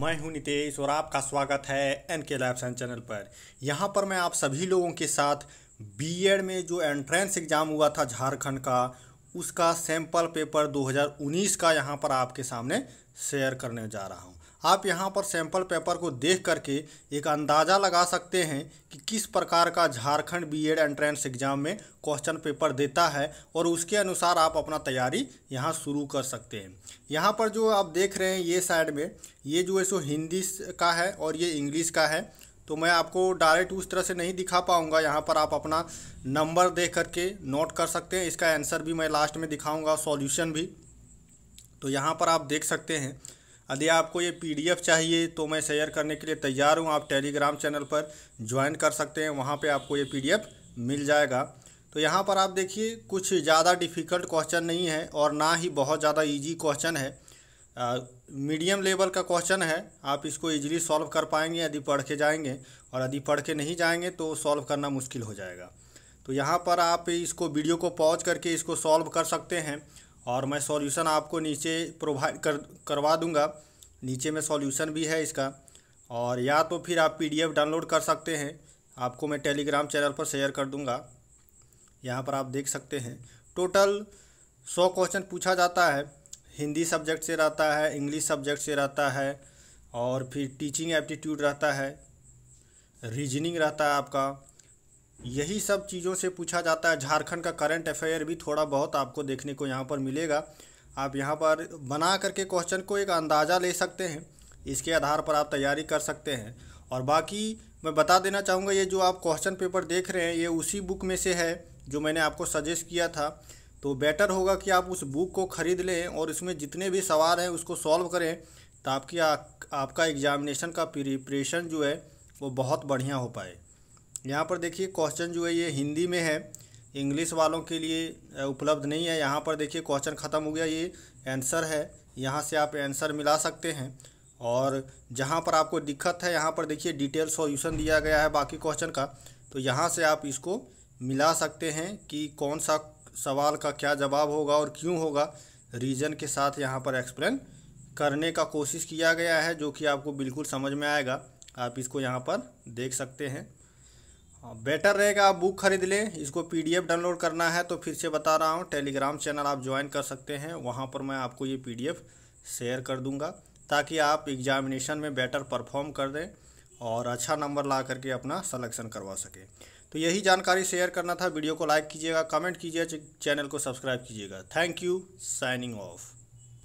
मैं हूं नितेश और आपका स्वागत है एन के लाइफ साइंस चैनल पर यहां पर मैं आप सभी लोगों के साथ बीएड में जो एंट्रेंस एग्ज़ाम हुआ था झारखंड का उसका सैंपल पेपर 2019 का यहां पर आपके सामने शेयर करने जा रहा हूं आप यहाँ पर सैंपल पेपर को देख करके एक अंदाज़ा लगा सकते हैं कि किस प्रकार का झारखंड बीएड एंट्रेंस एग्ज़ाम में क्वेश्चन पेपर देता है और उसके अनुसार आप अपना तैयारी यहाँ शुरू कर सकते हैं यहाँ पर जो आप देख रहे हैं ये साइड में ये जो है सो हिंदी का है और ये इंग्लिश का है तो मैं आपको डायरेक्ट उस तरह से नहीं दिखा पाऊँगा यहाँ पर आप अपना नंबर देख करके नोट कर सकते हैं इसका आंसर भी मैं लास्ट में दिखाऊँगा सॉल्यूशन भी तो यहाँ पर आप देख सकते हैं यदि आपको ये पीडीएफ चाहिए तो मैं शेयर करने के लिए तैयार हूँ आप टेलीग्राम चैनल पर ज्वाइन कर सकते हैं वहाँ पर आपको ये पी मिल जाएगा तो यहाँ पर आप देखिए कुछ ज़्यादा डिफ़िकल्ट क्वेश्चन नहीं है और ना ही बहुत ज़्यादा ईजी क्वेश्चन है मीडियम लेवल का क्वेश्चन है आप इसको इजीली सॉल्व कर पाएंगे यदि पढ़ के जाएंगे और यदि पढ़ के नहीं जाएंगे तो सॉल्व करना मुश्किल हो जाएगा तो यहाँ पर आप इसको वीडियो को पॉज करके इसको सॉल्व कर सकते हैं और मैं सॉल्यूशन आपको नीचे प्रोवाइड कर करवा दूँगा नीचे में सॉल्यूशन भी है इसका और या तो फिर आप पीडीएफ डाउनलोड कर सकते हैं आपको मैं टेलीग्राम चैनल पर शेयर कर दूंगा यहाँ पर आप देख सकते हैं टोटल सौ क्वेश्चन पूछा जाता है हिंदी सब्जेक्ट से रहता है इंग्लिश सब्जेक्ट से रहता है और फिर टीचिंग एप्टीट्यूड रहता है रीजनिंग रहता है आपका यही सब चीज़ों से पूछा जाता है झारखंड का करंट अफेयर भी थोड़ा बहुत आपको देखने को यहाँ पर मिलेगा आप यहाँ पर बना करके क्वेश्चन को एक अंदाज़ा ले सकते हैं इसके आधार पर आप तैयारी कर सकते हैं और बाकी मैं बता देना चाहूँगा ये जो आप क्वेश्चन पेपर देख रहे हैं ये उसी बुक में से है जो मैंने आपको सजेस्ट किया था तो बेटर होगा कि आप उस बुक को ख़रीद लें और इसमें जितने भी सवाल हैं उसको सॉल्व करें तो आपकी आ, आपका एग्जामिनेशन का प्रिपरेशन जो है वो बहुत बढ़िया हो पाए यहाँ पर देखिए क्वेश्चन जो है ये हिंदी में है इंग्लिश वालों के लिए उपलब्ध नहीं है यहाँ पर देखिए क्वेश्चन ख़त्म हो गया ये आंसर है यहाँ से आप आंसर मिला सकते हैं और जहाँ पर आपको दिक्कत है यहाँ पर देखिए डिटेल सॉल्यूशन दिया गया है बाकी क्वेश्चन का तो यहाँ से आप इसको मिला सकते हैं कि कौन सा सवाल का क्या जवाब होगा और क्यों होगा रीज़न के साथ यहाँ पर एक्सप्लेन करने का कोशिश किया गया है जो कि आपको बिल्कुल समझ में आएगा आप इसको यहाँ पर देख सकते हैं हाँ, बेटर रहेगा आप बुक खरीद लें इसको पीडीएफ डाउनलोड करना है तो फिर से बता रहा हूँ टेलीग्राम चैनल आप ज्वाइन कर सकते हैं वहाँ पर मैं आपको ये पीडीएफ शेयर कर दूँगा ताकि आप एग्जामिनेशन में बेटर परफॉर्म कर दें और अच्छा नंबर ला करके अपना सलेक्शन करवा सकें तो यही जानकारी शेयर करना था वीडियो को लाइक कीजिएगा कमेंट कीजिए चैनल को सब्सक्राइब कीजिएगा थैंक यू साइनिंग ऑफ